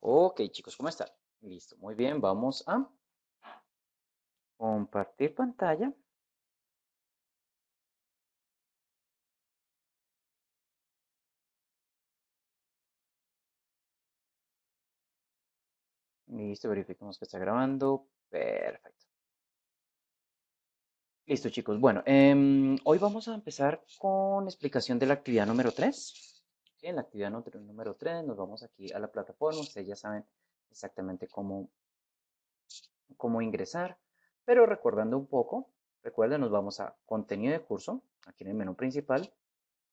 Ok, chicos, ¿cómo están? Listo, muy bien, vamos a compartir pantalla. Listo, verificamos que está grabando. Perfecto. Listo, chicos. Bueno, em, hoy vamos a empezar con explicación de la actividad número 3. En la actividad número 3 nos vamos aquí a la plataforma. Ustedes ya saben exactamente cómo, cómo ingresar. Pero recordando un poco, recuerden, nos vamos a contenido de curso, aquí en el menú principal.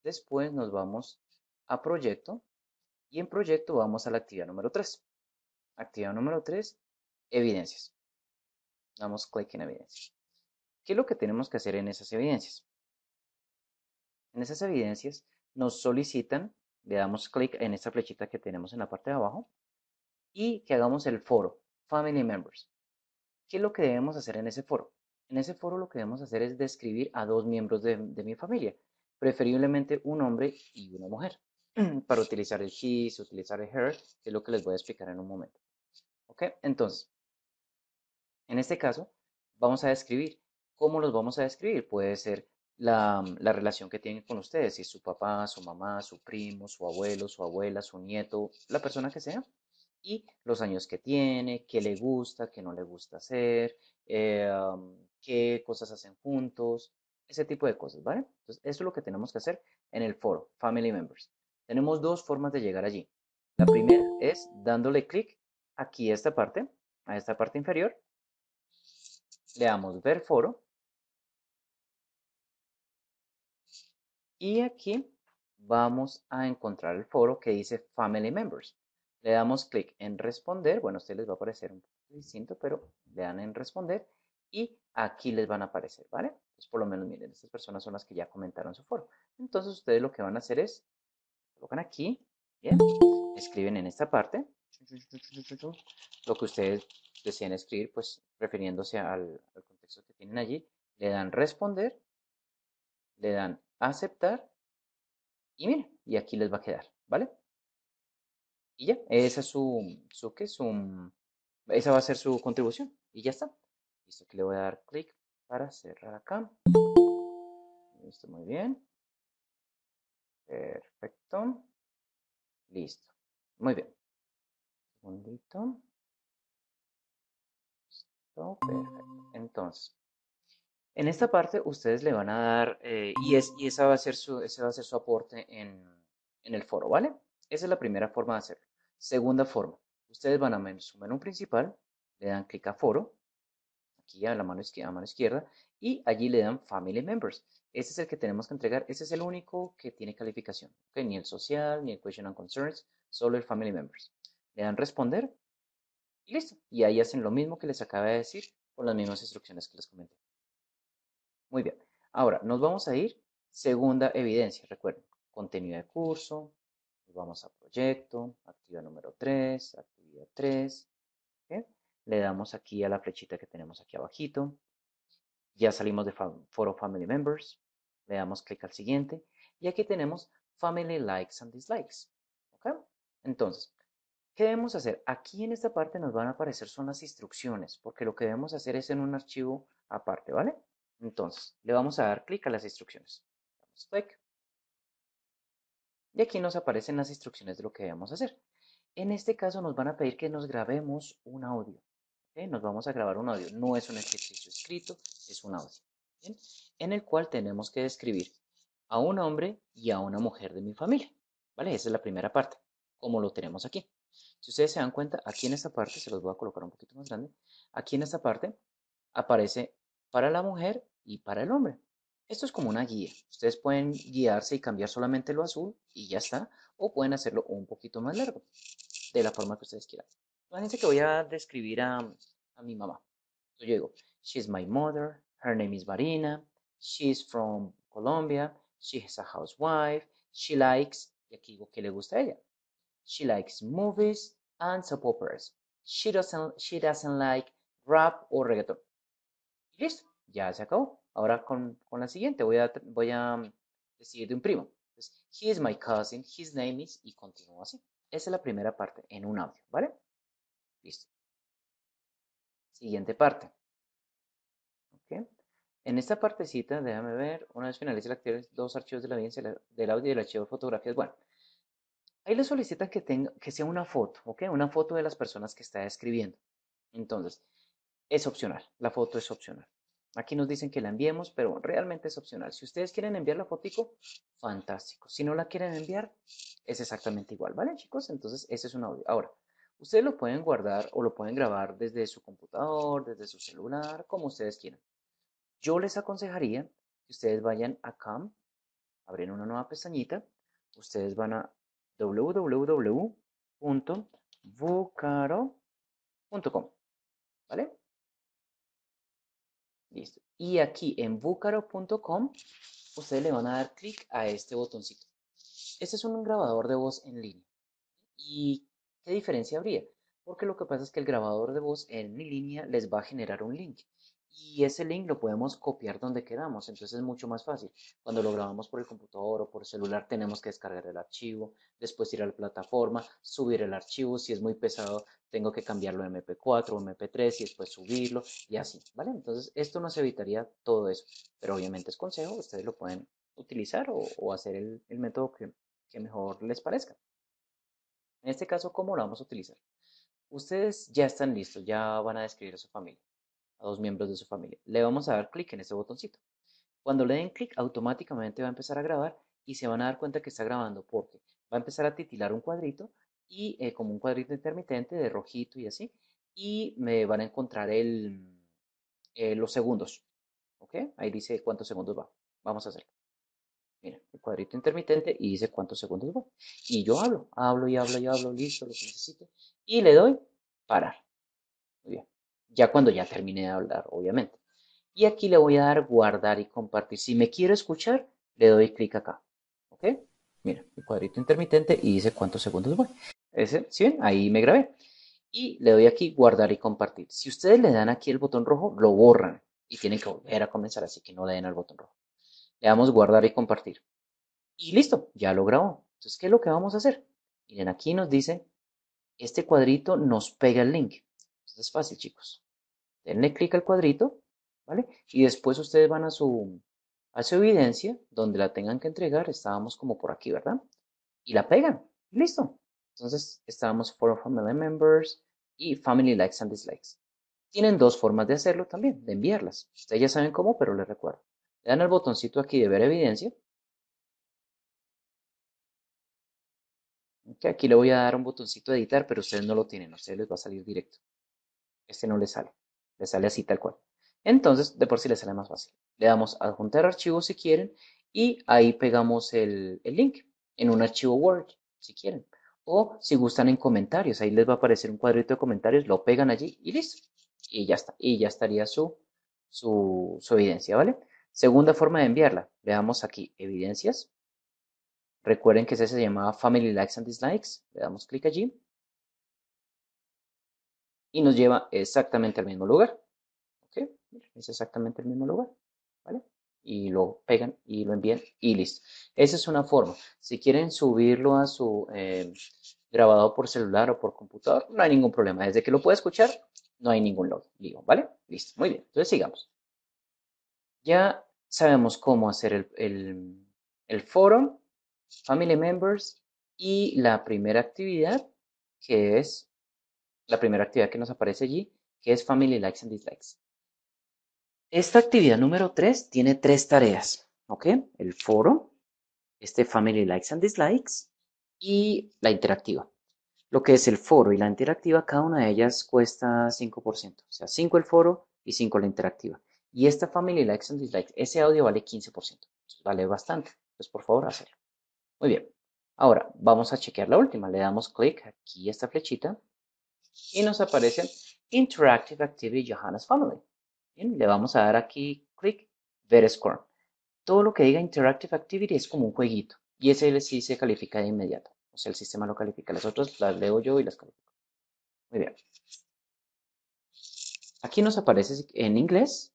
Después nos vamos a proyecto. Y en proyecto vamos a la actividad número 3. Actividad número 3, evidencias. Damos clic en evidencias. ¿Qué es lo que tenemos que hacer en esas evidencias? En esas evidencias nos solicitan le damos clic en esta flechita que tenemos en la parte de abajo y que hagamos el foro, Family Members. ¿Qué es lo que debemos hacer en ese foro? En ese foro lo que debemos hacer es describir a dos miembros de, mi familia, preferiblemente un hombre y una mujer, para utilizar el his, utilizar el her, que es lo que les voy a explicar en un momento. ¿Ok? Entonces, en este caso, vamos a describir. ¿Cómo los vamos a describir? Puede ser Mm, la, relación que tienen con ustedes, si es su papá, su mamá, su primo, su abuelo, su abuela, su nieto, la persona que sea, y los años que tiene, qué le gusta, qué no le gusta hacer, eh, qué cosas hacen juntos, ese tipo de cosas, ¿vale? Entonces, eso es lo que tenemos que hacer en el foro, Family Members. Tenemos dos formas de llegar allí. La primera es dándole clic aquí a esta parte, a esta parte inferior. Le damos ver foro Y aquí vamos a encontrar el foro que dice Family Members. Le damos clic en responder. Bueno, a ustedes les va a aparecer un poco distinto, pero le dan en responder y aquí les van a aparecer, ¿vale? pues por lo menos, miren, estas personas son las que ya comentaron su foro. Entonces, ustedes lo que van a hacer es, colocan aquí, Escriben en esta parte lo que ustedes decían escribir, pues refiriéndose al, al contexto que tienen allí. Le dan responder, le dan aceptar y miren y aquí les va a quedar, ¿vale? Y ya, esa es su, su, ¿qué? un esa va a ser su contribución y ya está. Listo, que le voy a dar clic para cerrar acá. Listo, muy bien. Perfecto. Listo. Muy bien. segundito. Listo, perfecto. Entonces, en esta parte ustedes le van a dar, eh, y, es, esa va a ser su, ese va a ser su aporte en, el foro, ¿vale? Esa es la primera forma de hacerlo. Segunda forma, ustedes van a su menú principal, le dan clic a foro, aquí a la mano izquierda, izquierda, y allí le dan Family Members. Ese es el que tenemos que entregar, ese es el único que tiene calificación, ni el social, ni el Question and Concerns, solo el Family Members. Le dan Responder, y listo. Y ahí hacen lo mismo que les acaba de decir, con las mismas instrucciones que les comenté. Muy bien. Ahora nos vamos a ir segunda evidencia. Recuerden, contenido de curso. Vamos a proyecto, actividad número 3, actividad 3. Le damos aquí a la flechita que tenemos aquí abajito. Ya salimos de Foro Family Members. Le damos clic al siguiente. Y aquí tenemos Family Likes and Dislikes. Entonces, ¿Qué debemos hacer? Aquí en esta parte nos van a aparecer son las instrucciones, porque lo que debemos hacer es en un archivo aparte, ¿vale? Entonces, le vamos a dar clic a las instrucciones. Y aquí nos aparecen las instrucciones de lo que debemos hacer. En este caso nos van a pedir que nos grabemos un audio. Nos vamos a grabar un audio. No es un ejercicio escrito, es un audio. En el cual tenemos que describir a un hombre y a una mujer de mi familia. ¿Vale? Esa es la primera parte, como lo tenemos aquí. Si ustedes se dan cuenta, aquí en esta parte, se los voy a colocar un poquito más grande, aquí en esta parte aparece para la mujer y para el hombre. Esto es como una guía. Ustedes pueden guiarse y cambiar solamente lo azul y ya está, o pueden hacerlo un poquito más largo, de la forma que ustedes quieran. Imagínense que voy a describir a, mi mamá. yo digo, she's my mother, her name is Marina, she's from Colombia, She she's a housewife, she likes, y aquí digo que le gusta a ella. She likes movies and soap operas. She doesn't, she doesn't like rap o reggaeton. Y listo ya se acabó. Ahora con, la siguiente voy a, voy a decir de un primo. Entonces, he is my cousin, his name is, y continúo así. Esa es la primera parte en un audio, ¿vale? Listo. Siguiente parte. ¿Okay? En esta partecita, déjame ver, una vez finalice la actividad, dos archivos de la audiencia, del audio y el archivo de fotografías. Bueno, ahí le solicitan que, tenga, que sea una foto, ¿ok? Una foto de las personas que está escribiendo. Entonces, es opcional, la foto es opcional. Aquí nos dicen que la enviemos, pero realmente es opcional. Si ustedes quieren enviar la fotico, fantástico. Si no la quieren enviar, es exactamente igual, ¿vale, chicos? Entonces, ese es un audio. Ahora, ustedes lo pueden guardar o lo pueden grabar desde su computador, desde su celular, como ustedes quieran. Yo les aconsejaría que ustedes vayan a Cam, abren una nueva pestañita, ustedes van a www.vucaro.com, ¿vale? Y aquí en bucaro.com ustedes le van a dar clic a este botoncito. Este es un grabador de voz en línea. ¿Y qué diferencia habría? Porque lo que pasa es que el grabador de voz en línea les va a generar un link y ese link lo podemos copiar donde queramos, entonces es mucho más fácil. Cuando lo grabamos por el computador o por celular tenemos que descargar el archivo, después ir a la plataforma, subir el archivo, si es muy pesado tengo que cambiarlo a MP4 o MP3 y después subirlo y así, ¿vale? Entonces esto nos evitaría todo eso, pero obviamente es consejo, ustedes lo pueden utilizar o, hacer el, método que, que mejor les parezca. En este caso, ¿cómo lo vamos a utilizar? Ustedes ya están listos, ya van a describir a su familia a dos miembros de su familia. Le vamos a dar clic en ese botoncito. Cuando le den clic, automáticamente va a empezar a grabar y se van a dar cuenta que está grabando porque va a empezar a titilar un cuadrito y eh, como un cuadrito intermitente de rojito y así, y me van a encontrar el, eh, los segundos. ¿Ok? Ahí dice cuántos segundos va. Vamos a hacerlo. Mira, el cuadrito intermitente y dice cuántos segundos va. Y yo hablo, hablo y hablo y hablo, listo, lo que necesito. Y le doy parar. Muy bien ya cuando ya termine de hablar, obviamente. Y aquí le voy a dar guardar y compartir. Si me quiero escuchar, le doy clic acá. ¿Ok? Mira, mi cuadrito intermitente y dice cuántos segundos voy. Ese, ¿Sí ven? Ahí me grabé. Y le doy aquí guardar y compartir. Si ustedes le dan aquí el botón rojo, lo borran y tienen que volver a comenzar, así que no le den al botón rojo. Le damos guardar y compartir. Y listo, ya lo grabó. Entonces, ¿qué es lo que vamos a hacer? Miren, aquí nos dice, este cuadrito nos pega el link. Entonces es fácil, chicos. Denle clic al cuadrito, ¿vale? Y después ustedes van a su, a su evidencia, donde la tengan que entregar, estábamos como por aquí, ¿verdad? Y la pegan, listo. Entonces, estábamos for family members y family likes and dislikes. Tienen dos formas de hacerlo también, de enviarlas. Ustedes ya saben cómo, pero les recuerdo. Le dan el botoncito aquí de ver evidencia. aquí le voy a dar un botoncito de editar, pero ustedes no lo tienen, a ustedes les va a salir directo. Este no les sale sale así tal cual. Entonces, de por sí le sale más fácil. Le damos adjuntar archivos si quieren y ahí pegamos el, link en un archivo Word si quieren. O si gustan en comentarios, ahí les va a aparecer un cuadrito de comentarios, lo pegan allí y listo. Y ya está. Y ya estaría su, su, su evidencia, ¿vale? Segunda forma de enviarla. Le damos aquí evidencias. Recuerden que ese se llamaba Family Likes and Dislikes. Le damos clic allí y nos lleva exactamente al mismo lugar. ¿Ok? Es exactamente el mismo lugar. ¿Vale? Y lo pegan y lo envían y listo. Esa es una forma. Si quieren subirlo a su eh, grabador grabado por celular o por computador, no hay ningún problema. Desde que lo pueda escuchar, no hay ningún log, ¿vale? Listo, muy bien. Entonces sigamos. Ya sabemos cómo hacer el, el, el foro, family members y la primera actividad que es la primera actividad que nos aparece allí, que es Family Likes and Dislikes. Esta actividad número 3 tiene tres tareas, ¿ok? El foro, este Family Likes and Dislikes y la interactiva. Lo que es el foro y la interactiva, cada una de ellas cuesta 5%, o sea, 5 el foro y 5 la interactiva. Y esta Family Likes and Dislikes, ese audio vale 15%, vale bastante, pues por favor, hazlo. Muy bien, ahora vamos a chequear la última, le damos clic aquí a esta flechita y nos aparece Interactive Activity Johannes Family. le vamos a dar aquí clic, ver score. Todo lo que diga Interactive Activity es como un jueguito y ese sí se califica de inmediato. O sea, el sistema lo califica. Las otras las leo yo y las califico. Muy bien. Aquí nos aparece en inglés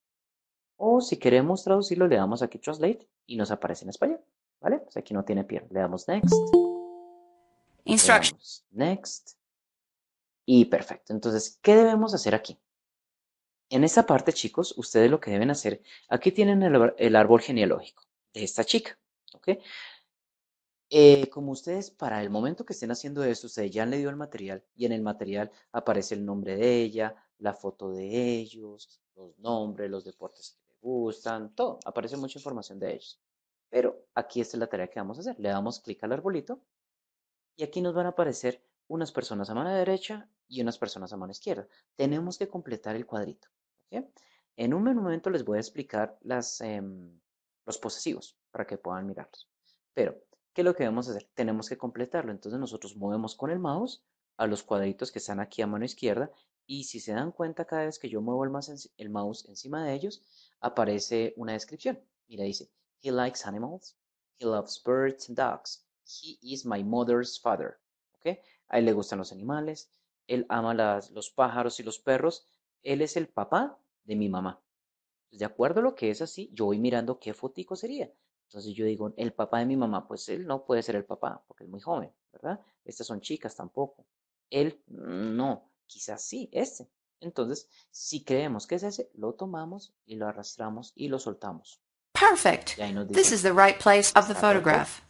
o si queremos traducirlo le damos aquí Translate y nos aparece en español. ¿Vale? Pues aquí no tiene pierna. Le damos Next. Instructions. Next. Y perfecto. Entonces, ¿qué debemos hacer aquí? En esa parte, chicos, ustedes lo que deben hacer, aquí tienen el, árbol genealógico de esta chica, ¿ok? Eh, como ustedes, para el momento que estén haciendo esto, ustedes ya le dio el material y en el material aparece el nombre de ella, la foto de ellos, los nombres, los deportes que les gustan, todo. Aparece mucha información de ellos. Pero aquí esta es la tarea que vamos a hacer. Le damos clic al arbolito y aquí nos van a aparecer unas personas a mano derecha y unas personas a mano izquierda. Tenemos que completar el cuadrito. ¿okay? En un momento les voy a explicar las, em, los posesivos para que puedan mirarlos. Pero, ¿qué es lo que debemos hacer? Tenemos que completarlo. Entonces nosotros movemos con el mouse a los cuadritos que están aquí a mano izquierda y si se dan cuenta cada vez que yo muevo el mouse, el mouse encima de ellos, aparece una descripción. Mira, dice, he likes animals, he loves birds and dogs, he is my mother's father. ¿Okay? a él le gustan los animales, él ama los pájaros y los perros, él es el papá de mi mamá. Pues, de acuerdo a lo que es así, yo voy mirando qué fotico sería. Entonces yo digo, el papá de mi mamá, pues él no puede ser el papá, porque es muy joven, ¿verdad? Estas son chicas tampoco. Él, mm, no, quizás sí, este. Entonces, si creemos que es ese, lo tomamos y lo arrastramos y lo soltamos. Perfect. This is the right place of the photograph.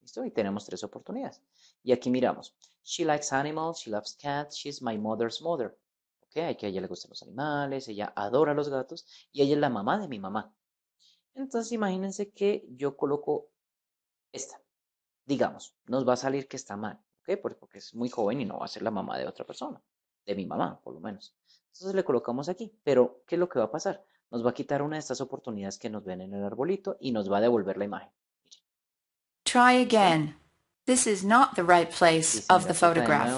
Listo, y tenemos tres oportunidades. Y aquí miramos. She likes animals, she loves cats, she's my mother's mother. Okay, que a ella le gustan los animales, ella adora los gatos y ella es la mamá de mi mamá. Entonces imagínense que yo coloco esta. Digamos, nos va a salir que está mal, ¿ok? Porque es muy joven y no va a ser la mamá de otra persona, de mi mamá, por lo menos. Entonces le colocamos aquí, pero ¿qué es lo que va a pasar? Nos va a quitar una de estas oportunidades que nos ven en el arbolito y nos va a devolver la imagen. Try again. This is not the right place of the photograph.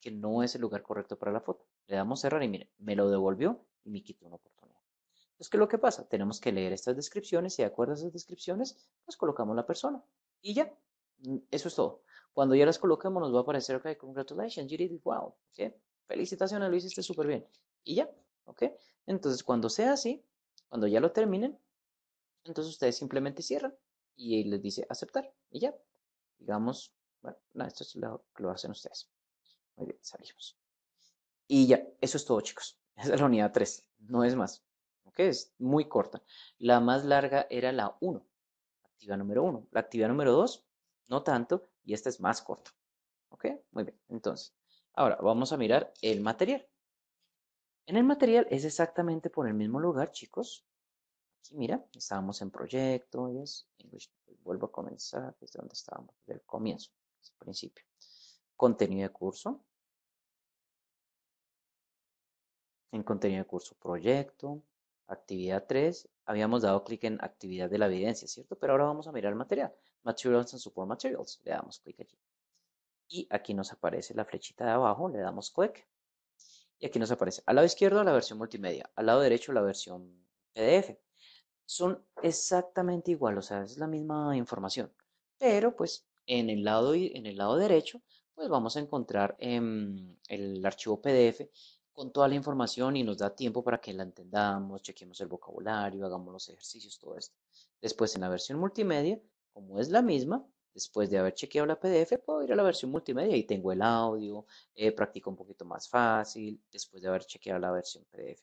Que no es el lugar correcto para la foto. Le damos cerrar y mire, me lo devolvió y me quitó una oportunidad. Entonces, ¿qué es lo que pasa? Tenemos que leer estas descripciones y de acuerdo a esas descripciones, pues colocamos la persona. Y ya, mm, eso es todo. Cuando ya las colocamos, nos va a aparecer acá, congratulations, you did it wow. Felicitaciones, lo hiciste súper bien. Y ya, ¿ok? Entonces, cuando sea así, cuando ya lo terminen, entonces ustedes simplemente cierran y les dice aceptar. Y ya, digamos, bueno, esto es lo, que lo hacen ustedes. Muy bien, salimos. Y ya, eso es todo, chicos. Esa es la unidad 3, no es más. ¿Ok? Es muy corta. La más larga era la 1, actividad número 1. La actividad número 2, no tanto, y esta es más corta. ¿Ok? Muy bien. Entonces, ahora vamos a mirar el material. En el material es exactamente por el mismo lugar, chicos. Aquí mira, estábamos en proyecto, yes, pues, English, vuelvo a comenzar desde donde estábamos, desde el comienzo, desde el principio. Contenido de curso. En contenido de curso, proyecto. Actividad 3, habíamos dado clic en actividad de la evidencia, ¿cierto? Pero ahora vamos a mirar el material. Materials and Support Materials. Le damos clic allí. Y aquí nos aparece la flechita de abajo, le damos clic. Y aquí nos aparece al lado izquierdo la versión multimedia, al lado derecho la versión PDF son exactamente igual, o sea, es la misma información. Pero pues en el lado, en el lado derecho, pues vamos a encontrar em, el archivo PDF con toda la información y nos da tiempo para que la entendamos, chequemos el vocabulario, hagamos los ejercicios, todo esto. Después en la versión multimedia, como es la misma, después de haber chequeado la PDF, puedo ir a la versión multimedia y tengo el audio, eh, practico un poquito más fácil, después de haber chequeado la versión PDF.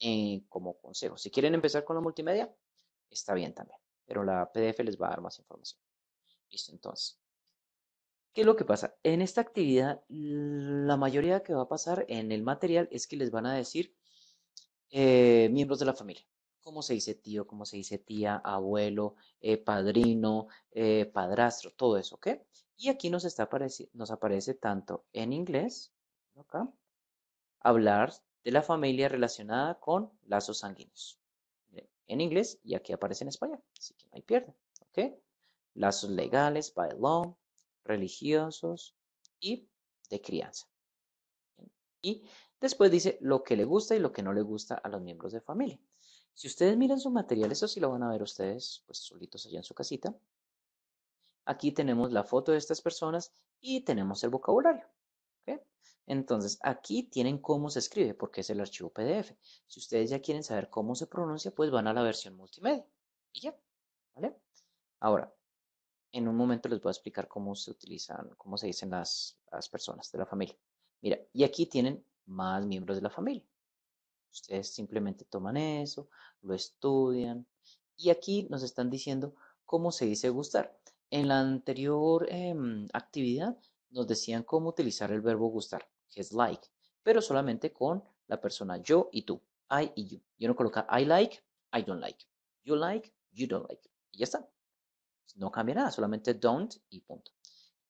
Eh, como consejo, si quieren empezar con la multimedia, está bien también. Pero la PDF les va a dar más información. Listo, entonces. ¿Qué es lo que pasa? En esta actividad, la mayoría que va a pasar en el material es que les van a decir eh, miembros de la familia. ¿Cómo se dice tío? ¿Cómo se dice tía? Abuelo, eh, padrino, eh, padrastro, todo eso, ¿ok? Y aquí nos, está nos aparece tanto en inglés, acá, hablar de la familia relacionada con lazos sanguíneos en inglés y aquí aparece en español, así que no hay pierde, ¿ok? Lazos legales, by law, religiosos y de crianza. Y después dice lo que le gusta y lo que no le gusta a los miembros de familia. Si ustedes miran su material, eso sí lo van a ver ustedes, pues solitos allá en su casita. Aquí tenemos la foto de estas personas y tenemos el vocabulario. Entonces, aquí tienen cómo se escribe, porque es el archivo PDF. Si ustedes ya quieren saber cómo se pronuncia, pues van a la versión multimedia. Y ya, ¿vale? Ahora, en un momento les voy a explicar cómo se utilizan, cómo se dicen las, personas de la familia. Mira, y aquí tienen más miembros de la familia. Ustedes simplemente toman eso, lo estudian. Y aquí nos están diciendo cómo se dice gustar. En la anterior em, actividad nos decían cómo utilizar el verbo gustar, que es like, pero solamente con la persona yo y tú, I y you. Yo no coloca I like, I don't like, you like, you don't like. Y ya está. No cambia nada, solamente don't y punto.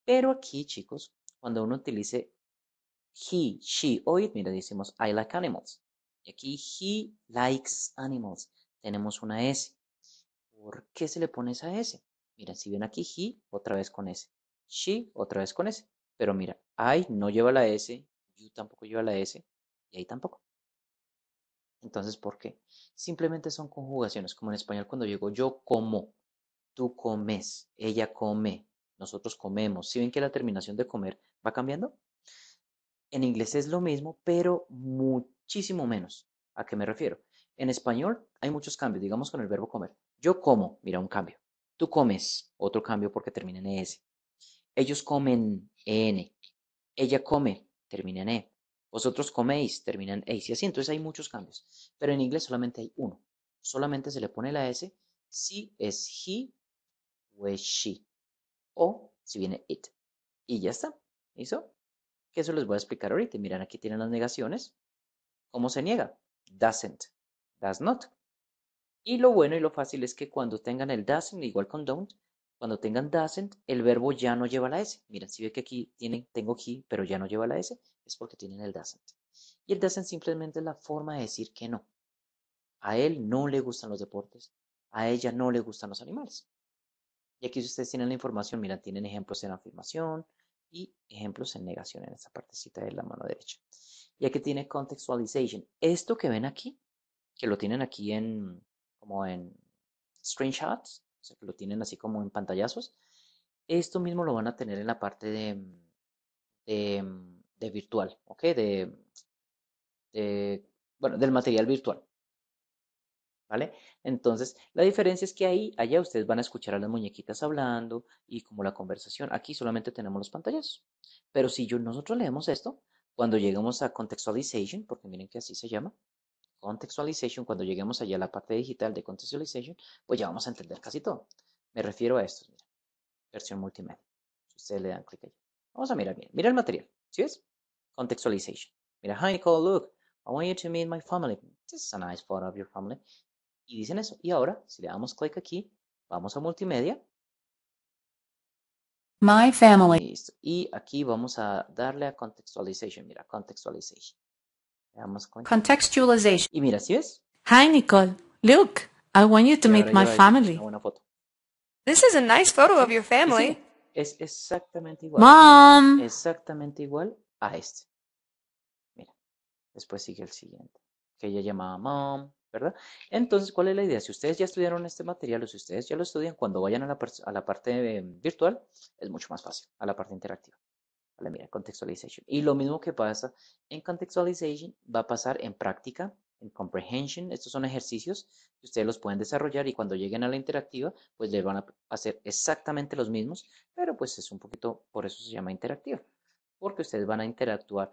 Pero aquí, chicos, cuando uno utilice he, she o it, mira, decimos I like animals. Y aquí he likes animals. Tenemos una S. ¿Por qué se le pone esa S? Mira, si ven aquí he, otra vez con S. She, otra vez con S. Pero mira, ay no lleva la S, you tampoco lleva la S, y ahí tampoco. Entonces, ¿por qué? Simplemente son conjugaciones, como en español cuando digo yo como, tú comes, ella come, nosotros comemos. Si ven que la terminación de comer va cambiando? En inglés es lo mismo, pero muchísimo menos. ¿A qué me refiero? En español hay muchos cambios, digamos con el verbo comer. Yo como, mira un cambio. Tú comes, otro cambio porque termina en e S. Ellos comen, en. E, ella come, termina en e. Vosotros coméis, termina en e, Y así, entonces hay muchos cambios. Pero en inglés solamente hay uno. Solamente se le pone la S si es he o es she. O si viene it. Y ya está. ¿Listo? Que eso les voy a explicar ahorita. miren aquí tienen las negaciones. ¿Cómo se niega? Doesn't. Does not. Y lo bueno y lo fácil es que cuando tengan el doesn't igual con don't, cuando tengan doesn't, el verbo ya no lleva la S. Mira, si ve que aquí tienen, tengo he, pero ya no lleva la S, es porque tienen el doesn't. Y el doesn't simplemente es la forma de decir que no. A él no le gustan los deportes, a ella no le gustan los animales. Y aquí si ustedes tienen la información, mira, tienen ejemplos en afirmación y ejemplos en negación en esta partecita de la mano derecha. Y aquí tiene contextualization. Esto que ven aquí, que lo tienen aquí en como en screenshots, o sea, que lo tienen así como en pantallazos. Esto mismo lo van a tener en la parte de, virtual, ¿ok? De, bueno, del material virtual. ¿Vale? Entonces, la diferencia es que ahí, allá ustedes van a escuchar a las muñequitas hablando y como la conversación. Aquí solamente tenemos los pantallazos. Pero si yo, nosotros leemos esto, cuando lleguemos a contextualization, porque miren que así se llama, contextualization, cuando lleguemos allá a la parte digital de contextualization, pues ya vamos a entender casi todo. Me refiero a esto, mira, versión multimedia. Si ustedes le dan clic Vamos a mirar bien. Mira el material. ¿Sí es Contextualization. Mira, hi Nicole, look, I want you to meet my family. This is a nice photo of your family. Y dicen eso. Y ahora, si le damos clic aquí, vamos a multimedia. My family. Y aquí vamos a darle a contextualization. Mira, contextualization. Y mira, es. Hi, Nicole. Look, I want you to meet my family. This is a nice photo of your family. es exactamente igual. Mom. Exactamente igual a este. Mira, después sigue el siguiente, que ella llamaba mom, ¿verdad? Entonces, ¿cuál es la idea? Si ustedes ya estudiaron este material o si ustedes ya lo estudian, cuando vayan a la parte em, virtual, es mucho más fácil, a la parte interactiva contextualization. Y lo mismo que pasa en contextualization va a pasar en práctica, en comprehension. Estos son ejercicios que ustedes los pueden desarrollar y cuando lleguen a la interactiva, pues les van a hacer exactamente los mismos, pero pues es un poquito, por eso se llama interactiva, porque ustedes van a interactuar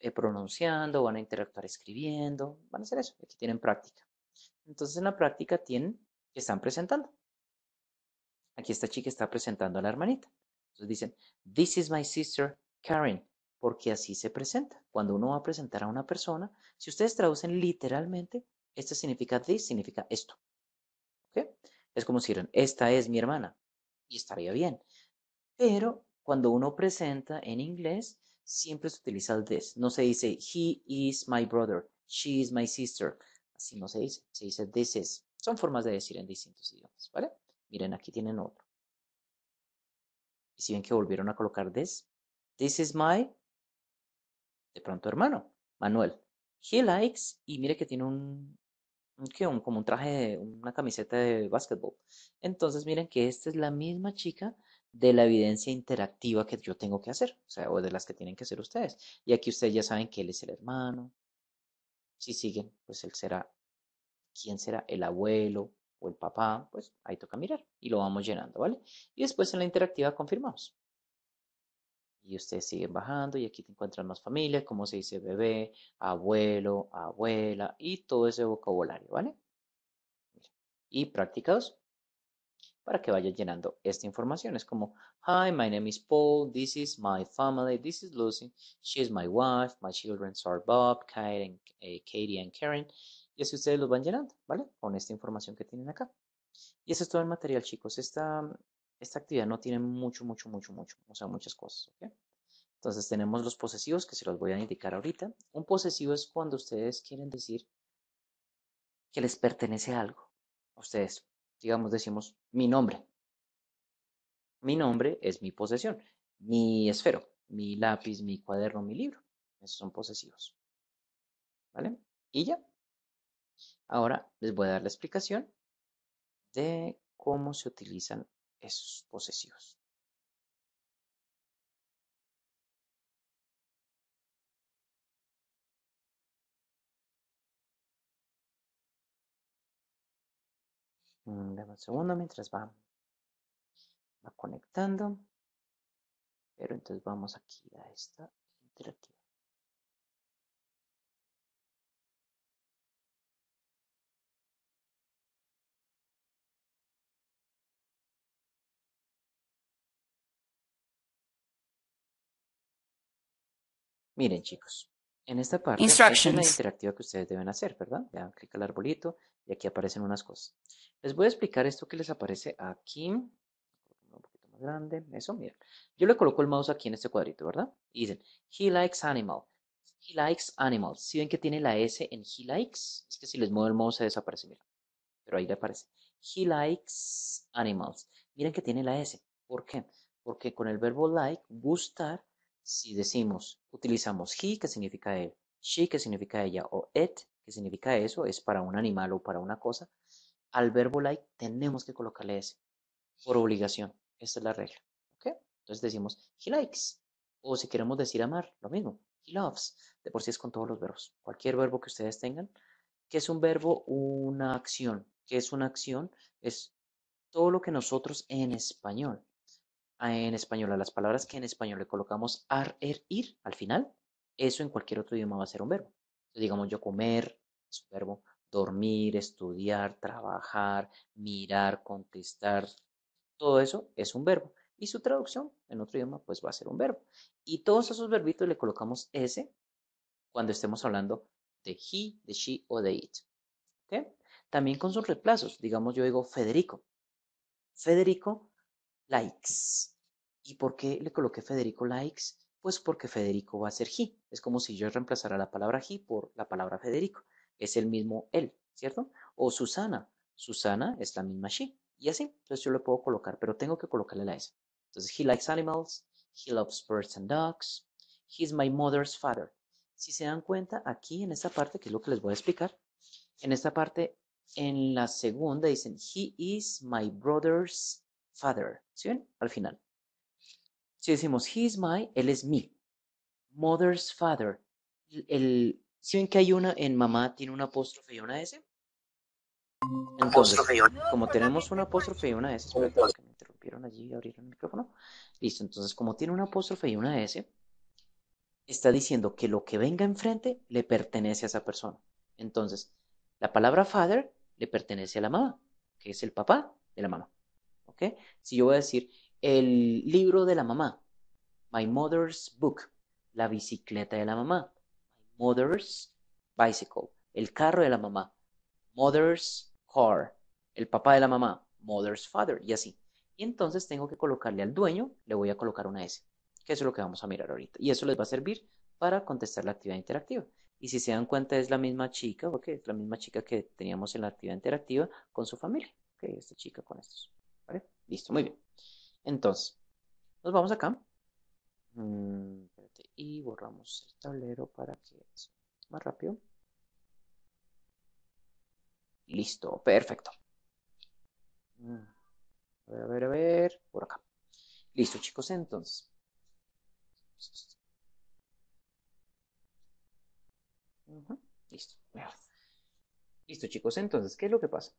eh, pronunciando, van a interactuar escribiendo, van a hacer eso. Aquí tienen práctica. Entonces en la práctica tienen que están presentando. Aquí esta chica está presentando a la hermanita. Entonces dicen, this is my sister, Karen, porque así se presenta. Cuando uno va a presentar a una persona, si ustedes traducen literalmente, esto significa this, significa esto. ¿Ok? Es como si dijeran, esta es mi hermana, y estaría bien. Pero cuando uno presenta en inglés, siempre se utiliza el this. No se dice, he is my brother, she is my sister. Así no se dice, se dice this is. Son formas de decir en distintos idiomas, ¿vale? Miren, aquí tienen otro. Y si ven que volvieron a colocar this, This is my. De pronto, hermano. Manuel. He likes. Y mire que tiene un. Que un, como un traje, una camiseta de básquetbol. Entonces, miren que esta es la misma chica de la evidencia interactiva que yo tengo que hacer, o sea, o de las que tienen que hacer ustedes. Y aquí ustedes ya saben que él es el hermano. Si siguen, pues él será, ¿quién será? El abuelo o el papá, pues ahí toca mirar y lo vamos llenando, ¿vale? Y después en la interactiva confirmamos y ustedes siguen bajando y aquí te encuentran más familias, como se dice bebé, abuelo, abuela y todo ese vocabulario, ¿vale? Y practicados para que vayan llenando esta información. Es como, hi, my name is Paul, this is my family, this is Lucy, is my wife, my children are Bob, and, eh, Katie and Karen. Y así ustedes los van llenando, ¿vale? Con esta información que tienen acá. Y eso es todo el material, chicos. Esta, esta actividad no tiene mucho, mucho, mucho, mucho, o sea, muchas cosas. Entonces tenemos los posesivos que se los voy a indicar ahorita. Un posesivo es cuando ustedes quieren decir que les pertenece algo. Ustedes, digamos, decimos mi nombre. Mi nombre es mi posesión, mi esfero, mi lápiz, mi cuaderno, mi libro. Esos son posesivos. ¿Vale? Y ya. Ahora les voy a dar la explicación de cómo se utilizan esos posesivos. Mm, dame un segundo mientras va, conectando. Pero entonces vamos aquí a esta interactiva. Miren, chicos, en esta parte es una interactiva que ustedes deben hacer, ¿verdad? Le dan clic al arbolito y aquí aparecen unas cosas. Les voy a explicar esto que les aparece aquí. Un poquito más grande. Eso, miren. Yo le coloco el mouse aquí en este cuadrito, ¿verdad? Y dicen, he likes animal. He likes animals. Si ven que tiene la S en he likes, es que si les muevo el mouse se desaparece, miren. Pero ahí le aparece. He likes animals. Miren que tiene la S. ¿Por qué? Porque con el verbo like, gustar, si decimos, utilizamos he, que significa él, she, que significa ella, o it, que significa eso, es para un animal o para una cosa, al verbo like tenemos que colocarle ese, por obligación. esa es la regla. ¿ok? Entonces decimos, he likes. O si queremos decir amar, lo mismo, he loves. De por sí es con todos los verbos. Cualquier verbo que ustedes tengan, que es un verbo, una acción. que es una acción? Es todo lo que nosotros en español en español, a las palabras que en español le colocamos ar, er, ir al final, eso en cualquier otro idioma va a ser un verbo. digamos yo comer es un verbo, dormir, estudiar, trabajar, mirar, contestar, todo eso es un verbo. Y su traducción en otro idioma pues va a ser un verbo. Y todos esos verbitos le colocamos s cuando estemos hablando de he, de she o de it. También con sus reemplazos. Digamos yo digo Federico. Federico Likes. ¿Y por qué le coloqué Federico Likes? Pues porque Federico va a ser he. Es como si yo reemplazara la palabra he por la palabra Federico. Es el mismo él, ¿cierto? O Susana. Susana es la misma she. Y así. Entonces yo le puedo colocar, pero tengo que colocarle la S. Entonces, he likes animals. He loves birds and dogs. He's my mother's father. Si se dan cuenta, aquí en esta parte, que es lo que les voy a explicar, en esta parte, en la segunda dicen, he is my brother's father. ¿Sí ven? Al final. Si decimos he is my, él es mi. Mother's father. El, ¿Sí ven que hay una en mamá tiene una apóstrofe y una S? como tenemos una apóstrofe y una S, micrófono. Listo, entonces como tiene una apóstrofe y una S, está diciendo que lo que venga enfrente le pertenece a esa persona. Entonces, la palabra father le pertenece a la mamá, que es el papá de la mamá. Si yo voy a decir el libro de la mamá, my mother's book, la bicicleta de la mamá, my mother's bicycle, el carro de la mamá, mother's car, el papá de la mamá, mother's father, y así. Y entonces tengo que colocarle al dueño, le voy a colocar una S, que es lo que vamos a mirar ahorita. Y eso les va a servir para contestar la actividad interactiva. Y si se dan cuenta, es la misma chica, porque es la misma chica que teníamos en la actividad interactiva con su familia. Okay, esta chica con estos. Listo, muy bien. Entonces, nos vamos acá. Mm, y borramos el tablero para que sea más rápido. Listo, perfecto. Mm, a ver, a ver, a ver, por acá. Listo, chicos, entonces. listo, Listo, chicos, entonces, ¿qué es lo que pasa?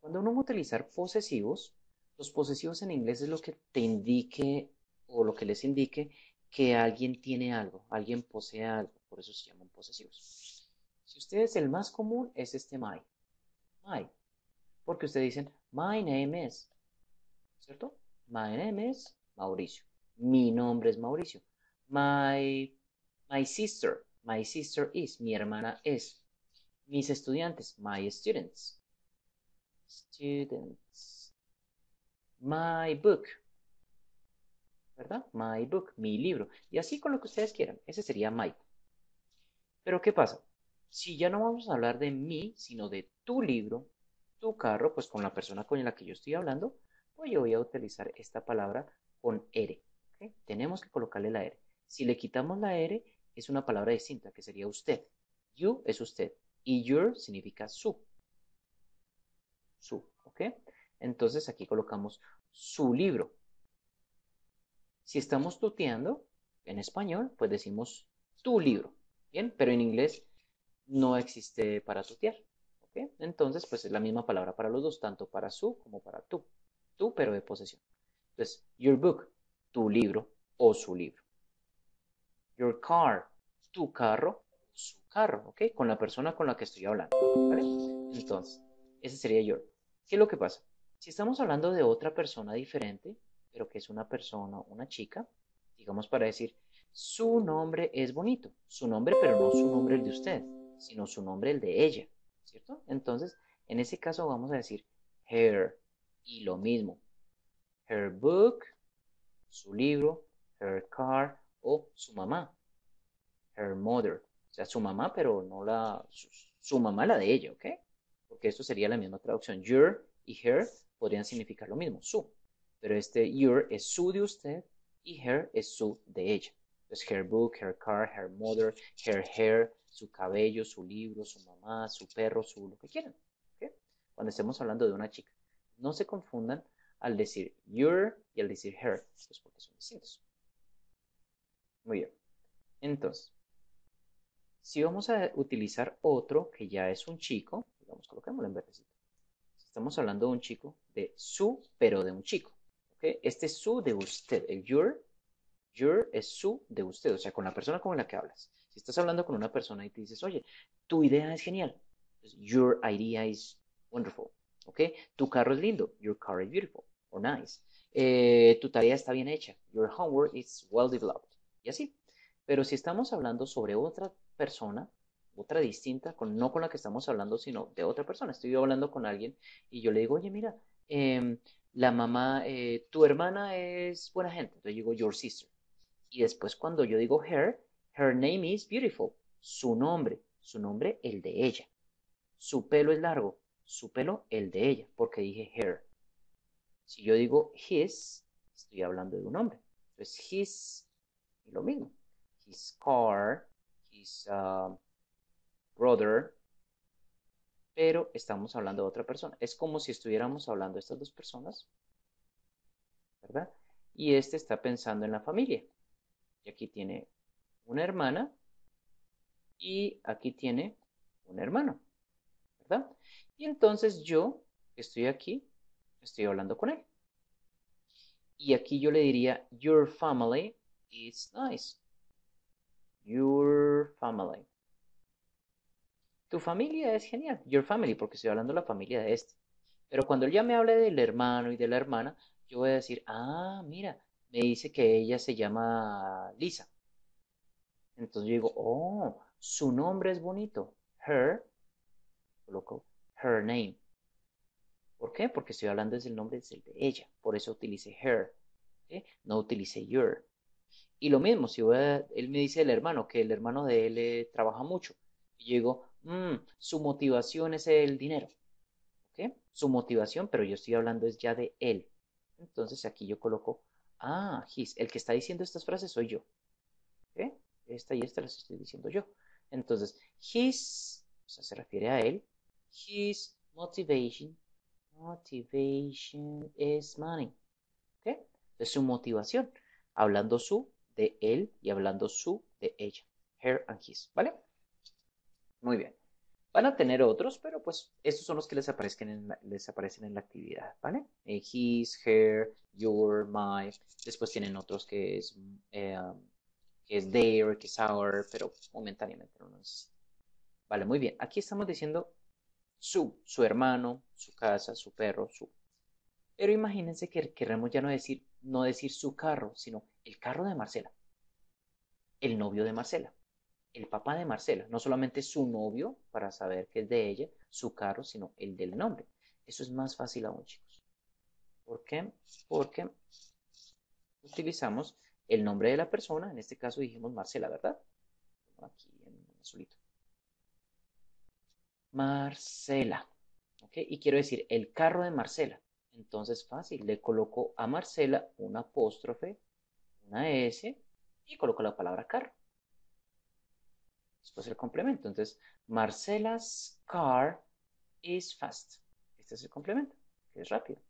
Cuando uno va a utilizar posesivos, los posesivos en inglés es lo que te indique o lo que les indique que alguien tiene algo, alguien posee algo, por eso se llaman posesivos. Si ustedes el más común es este my, my, porque ustedes dicen my name is, ¿cierto? My name is Mauricio, mi nombre es Mauricio. My, my sister, my sister is, mi hermana es. Mis estudiantes, my students, students. My book. ¿Verdad? My book, mi libro. Y así con lo que ustedes quieran. Ese sería my. Pero ¿qué pasa? Si ya no vamos a hablar de mí, sino de tu libro, tu carro, pues con la persona con la que yo estoy hablando, pues yo voy a utilizar esta palabra con R. Tenemos que colocarle la R. Si le quitamos la R, es una palabra distinta, que sería usted. You es usted. Y your significa su. Su, ¿ok? Entonces aquí colocamos su libro. Si estamos tuteando en español, pues decimos tu libro. Bien, pero en inglés no existe para tutear. Entonces, pues es la misma palabra para los dos, tanto para su como para tú. Tú, pero de posesión. Entonces, your book, tu libro o su libro. Your car, tu carro, su carro, ¿ok? Con la persona con la que estoy hablando. Entonces, ese sería your. ¿Qué es lo que pasa? Si estamos hablando de otra persona diferente, pero que es una persona, una chica, digamos para decir, su nombre es bonito, su nombre, pero no su nombre el de usted, sino su nombre el de ella, ¿cierto? Entonces, en ese caso vamos a decir her y lo mismo. Her book, su libro, her car o su mamá. Her mother, o sea, su mamá, pero no la, su, mamá la de ella, ¿ok? Porque esto sería la misma traducción. Your y her podrían significar lo mismo, su. Pero este your es su de usted y her es su de ella. Entonces, her book, her car, her mother, her hair, su cabello, su libro, su mamá, su perro, su lo que quieran. ¿okay? Cuando estemos hablando de una chica, no se confundan al decir your y al decir her, pues porque son distintos. Muy bien. Entonces, si vamos a utilizar otro que ya es un chico, digamos, coloquémoslo en verdecito Estamos hablando de un chico, de su, pero de un chico. Este es su de usted. El your, your es su de usted, o sea, con la persona con la que hablas. Si estás hablando con una persona y te dices, oye, tu idea es genial, pues, your idea is wonderful. ¿okay? Tu carro es lindo, your car is beautiful or nice. Eh, tu tarea está bien hecha, your homework is well developed. Y así. Pero si estamos hablando sobre otra persona, otra distinta, con, no con la que estamos hablando, sino de otra persona. Estoy hablando con alguien y yo le digo, oye, mira, em, la mamá, eh, tu hermana es buena gente. Entonces digo, your sister. Y después cuando yo digo her, her name is beautiful. Su nombre, su nombre, el de ella. Su pelo es largo, su pelo, el de ella, porque dije her. Si yo digo his, estoy hablando de un hombre. Entonces his, y lo mismo. His car, his... Ah, brother, pero estamos hablando de otra persona. Es como si estuviéramos hablando de estas dos personas, ¿verdad? Y este está pensando en la familia. Y aquí tiene una hermana y aquí tiene un hermano, ¿verdad? Y entonces yo, estoy aquí, estoy hablando con él. Y aquí yo le diría, your family is nice. Your family tu familia es genial, your family, porque estoy hablando de la familia de este. Pero cuando él ya me hable del hermano y de la hermana, yo voy a decir, ah, mira, me dice que ella se llama Lisa. Entonces yo digo, oh, su nombre es bonito. Her, coloco her name. ¿Por qué? Porque estoy hablando es el nombre es el de ella. Por eso utilice her. No utilice your. Y lo mismo, si él me dice el hermano, que el hermano de él eh, trabaja mucho. Y yo digo, Mm, su motivación es el dinero. Su motivación, pero yo estoy hablando es ya de él. Entonces aquí yo coloco, ah, his, el que está diciendo estas frases soy yo. ¿okay? Esta y esta las estoy diciendo yo. Entonces, his, o sea, se refiere a él, his motivation, motivation is money. ¿okay? Es su motivación, hablando su de él y hablando su de ella. Her and his, ¿vale? Muy bien. Van a tener otros, pero pues estos son los que les, aparecen en la actividad, ¿vale? Eh, his, her, your, my. Después tienen otros que es, eh, um, que es their, que es our, pero momentáneamente no es. Vale, muy bien. Aquí estamos diciendo su, su hermano, su casa, su perro, su. Pero imagínense que queremos ya no decir, no decir su carro, sino el carro de Marcela, el novio de Marcela el papá de Marcela, no solamente su novio para saber que es de ella, su carro, sino el del nombre. Eso es más fácil aún, chicos. ¿Por qué? Porque utilizamos el nombre de la persona, en este caso dijimos Marcela, ¿verdad? Aquí en azulito. Marcela. ¿Ok? Y quiero decir, el carro de Marcela. Entonces, fácil, le coloco a Marcela una apóstrofe, una S, y coloco la palabra carro después el complemento. Entonces, Marcela's car is fast. Este es el complemento, es rápido.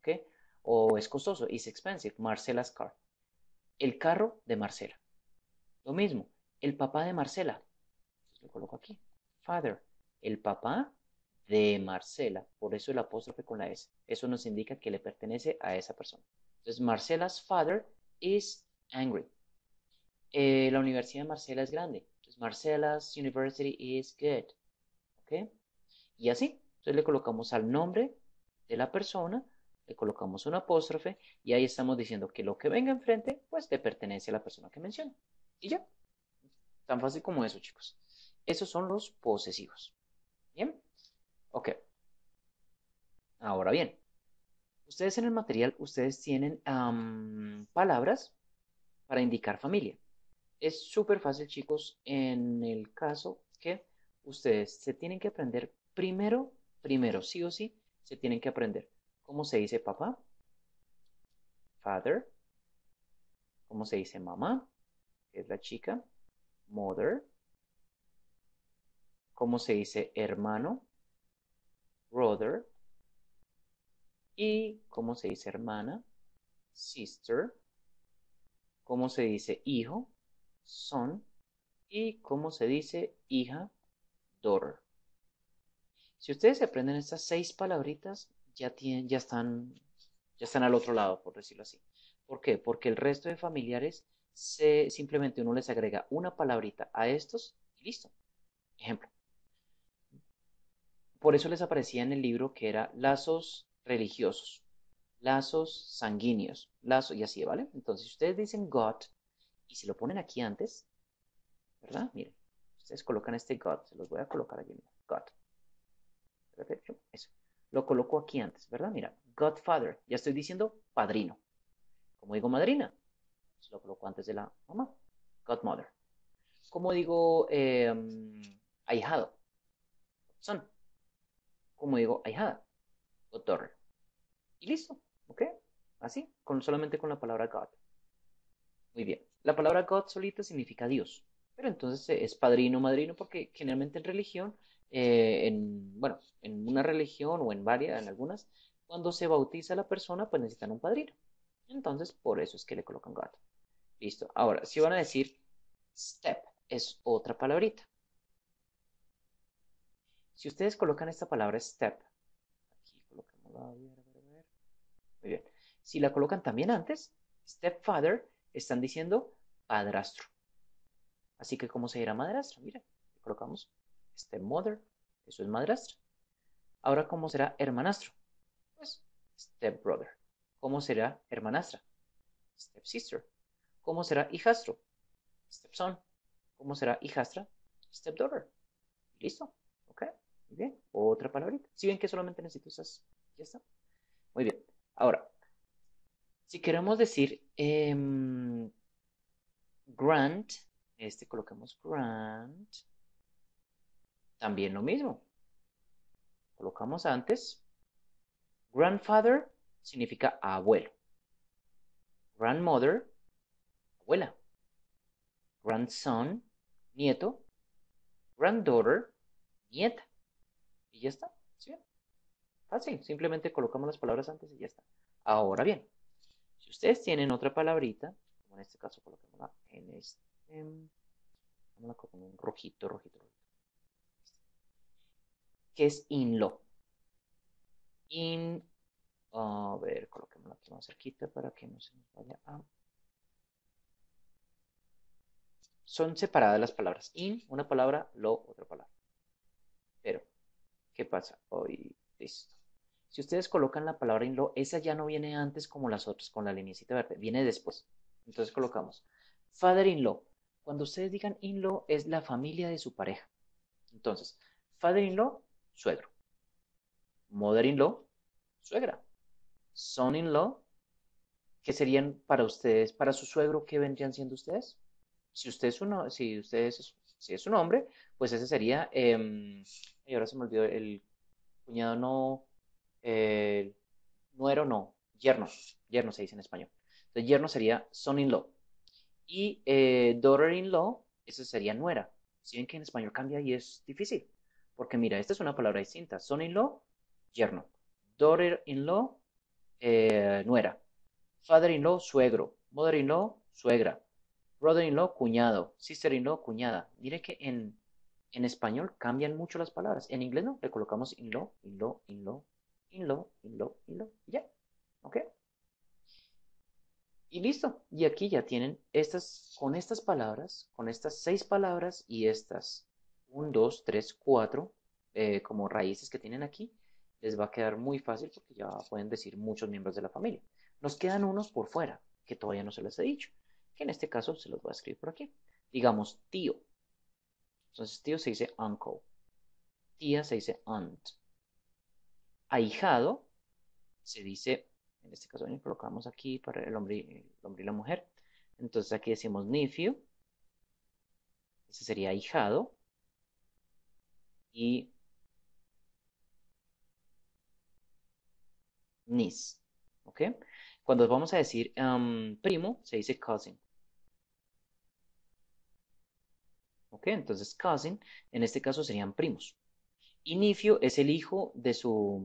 ¿Ok? O es costoso, is expensive. Marcela's car. El carro de Marcela. Lo mismo, el papá de Marcela. lo coloco aquí. Father. El papá de Marcela. Por eso el apóstrofe con la S. Eso nos indica que le pertenece a esa persona. Entonces, Marcela's father is angry. Eh, la universidad de Marcela es grande. Marcela's University is good. ¿Ok? Y así. Entonces le colocamos al nombre de la persona, le colocamos un apóstrofe y ahí estamos diciendo que lo que venga enfrente, pues le pertenece a la persona que menciona. Y ya. Tan fácil como eso, chicos. Esos son los posesivos. ¿Bien? Ok. Ahora bien, ustedes en el material, ustedes tienen palabras para indicar familia. Es súper fácil, chicos, en el caso que ustedes se tienen que aprender primero, primero, sí o sí, se tienen que aprender cómo se dice papá, father, cómo se dice mamá, que es la chica, mother, cómo se dice hermano, brother, y cómo se dice hermana, sister, cómo se dice hijo, son y cómo se dice hija, daughter. Si ustedes aprenden estas seis palabritas, ya, tienen, ya, están, ya están al otro lado, por decirlo así. ¿Por qué? Porque el resto de familiares se, simplemente uno les agrega una palabrita a estos y listo. Ejemplo. Por eso les aparecía en el libro que era lazos religiosos, lazos sanguíneos, lazos y así, ¿vale? Entonces, si ustedes dicen God, y si lo ponen aquí antes, ¿verdad? Miren, ustedes colocan este God. se los voy a colocar aquí, God. got. eso. Lo coloco aquí antes, ¿verdad? Mira, godfather, ya estoy diciendo padrino. Como digo madrina, se pues lo coloco antes de la mamá, godmother. Como digo em, ahijado, son. Como digo ahijada, goddaughter. Y listo, ¿ok? Así, con, solamente con la palabra god. Muy bien. La palabra God solita significa Dios, pero entonces eh, es padrino madrino porque generalmente en religión, eh, en, bueno, en una religión o en varias, en algunas, cuando se bautiza la persona, pues necesitan un padrino. Entonces, por eso es que le colocan God. Listo. Ahora, si van a decir step, es otra palabrita. Si ustedes colocan esta palabra step, aquí colocamos, a ver, ver. Muy bien. Si la colocan también antes, stepfather están diciendo padrastro. Así que, ¿cómo se dirá madrastra? Mira, colocamos este mother, eso es madrastra. Ahora, ¿cómo será hermanastro? Pues, stepbrother. ¿Cómo será hermanastra? Stepsister. ¿Cómo será hijastro? Stepson. ¿Cómo será hijastra? Stepdaughter. ¿Listo? ¿Ok? Muy bien. Otra palabrita. Si ven que solamente necesito esas. Ya está. Muy bien. Ahora, si queremos decir eh, grant, este coloquemos grant, también lo mismo. Colocamos antes. Grandfather significa abuelo. Grandmother, abuela. Grandson, nieto. Granddaughter, nieta. Y ya está. ¿Sí? Fácil. Simplemente colocamos las palabras antes y ya está. Ahora bien, ustedes tienen otra palabrita, como en este caso colocamos en este, vamos a un rojito, rojito, rojito, que es in, lo. In, a ver, la aquí más cerquita para que no se nos vaya a son separadas las palabras. In, una palabra, lo, otra palabra. Pero, ¿qué pasa? Hoy, listo. Si ustedes colocan la palabra in-law, esa ya no viene antes como las otras, con la linecita verde, viene después. Entonces colocamos father-in-law. Cuando ustedes digan in-law, es la familia de su pareja. Entonces, father-in-law, suegro. Mother-in-law, suegra. Son-in-law, que serían para ustedes, para su suegro, ¿qué vendrían siendo ustedes? Si usted es, uno, si ustedes si es un hombre, pues ese sería, em, y ahora se me olvidó, el cuñado no, eh, nuero no, yerno, yerno se dice en español. Entonces, yerno sería son-in-law. Y eh, daughter-in-law, eso sería nuera. Si ven que en español cambia y es difícil, porque mira, esta es una palabra distinta. Son-in-law, yerno. Daughter-in-law, eh, nuera. Father-in-law, suegro. Mother-in-law, suegra. Brother-in-law, cuñado. Sister-in-law, cuñada. Mire que en, en español cambian mucho las palabras. En inglés no, le colocamos in-law, in-law, in-law, in low, in low, in low, y ya, ¿ok? Y listo, y aquí ya tienen estas, con estas palabras, con estas seis palabras y estas, un, dos, tres, cuatro, eh, como raíces que tienen aquí, les va a quedar muy fácil porque ya pueden decir muchos miembros de la familia. Nos quedan unos por fuera, que todavía no se les he dicho, que en este caso se los voy a escribir por aquí. Digamos tío. Entonces tío se dice uncle. Tía se dice aunt ahijado, se dice, en este caso colocamos aquí para el hombre, el hombre y la mujer, entonces aquí decimos nifio, ese sería ahijado, y nis, ¿ok? Cuando vamos a decir um, primo, se dice cousin. ¿Ok? Entonces cousin, en este caso serían primos. Y Nifio es el hijo de su...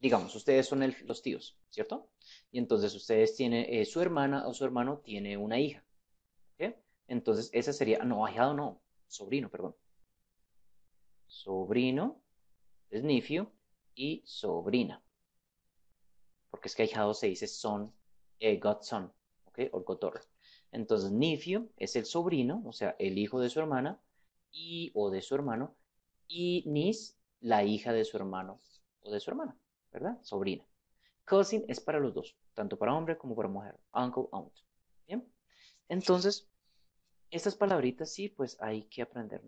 Digamos, ustedes son los tíos, ¿cierto? Y entonces ustedes tienen, eh, su hermana o su hermano tiene una hija. Entonces esa sería, no, ahijado no, sobrino, perdón. Sobrino es Nifio y sobrina. Porque es que ahijado se dice son, eh, godson, ¿ok? O gotor. Entonces, Nifio es el sobrino, o sea, el hijo de su hermana y o de su hermano, y niece, la hija de su hermano o de su hermana, ¿verdad? Sobrina. Cousin es para los dos, tanto para hombre como para mujer. Uncle, aunt. Bien. Entonces, estas palabritas sí, pues hay que las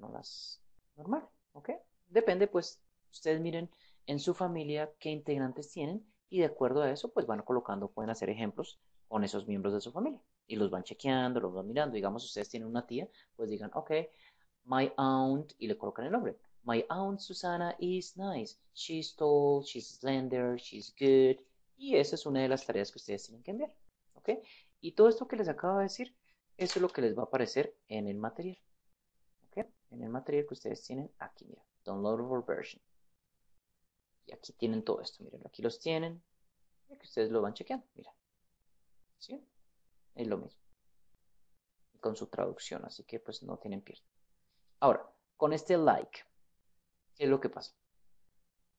normal, ¿ok? Depende, pues, ustedes miren en su familia qué integrantes tienen y de acuerdo a eso, pues van colocando, pueden hacer ejemplos con esos miembros de su familia y los van chequeando, los van mirando. Digamos, ustedes tienen una tía, pues digan, ok, my aunt, y le colocan el nombre. My aunt Susana is nice. She's tall, she's slender, she's good. Y esa es una de las tareas que ustedes tienen que enviar. ¿Ok? Y todo esto que les acabo de decir, eso es lo que les va a aparecer en el material. ¿Ok? En el material que ustedes tienen aquí, mira. Downloadable version. Y aquí tienen todo esto, miren, aquí los tienen. Y aquí ustedes lo van chequeando, mira. ¿Sí? Es lo mismo. con su traducción, así que pues no tienen pierde. Ahora, con este like, ¿Qué es lo que pasa?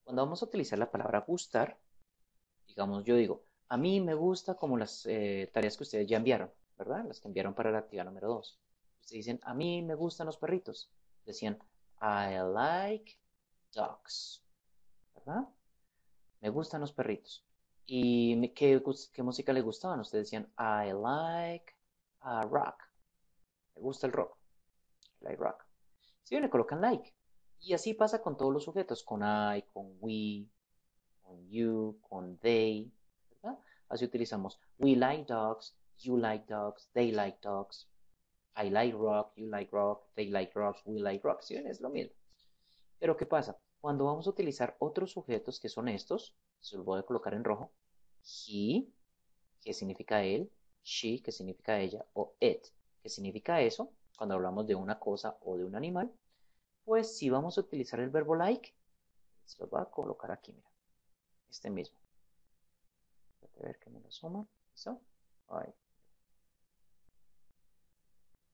Cuando vamos a utilizar la palabra gustar, digamos, yo digo, a mí me gusta como las eh, tareas que ustedes ya enviaron, ¿verdad? Las que enviaron para la actividad número 2. Ustedes dicen, a mí me gustan los perritos. Decían, I like dogs, ¿verdad? Me gustan los perritos. ¿Y qué, música les gustaban? Ustedes decían, I like rock. Me gusta el rock. I like rock. Si bien le colocan like, y así pasa con todos los sujetos, con I, con we, con you, con they, Así utilizamos we like dogs, you like dogs, they like dogs, I like rock, you like rock, they like rocks, we like rock, ¿sí? es lo mismo. Pero ¿qué pasa? Cuando vamos a utilizar otros sujetos que son estos, se los voy a colocar en rojo, he, que significa él, she, que significa ella, o it, que significa eso, cuando hablamos de una cosa o de un animal, pues si vamos a utilizar el verbo like, se lo voy a colocar aquí, mira, este mismo. a ver que me lo suma, Eso. Ahí.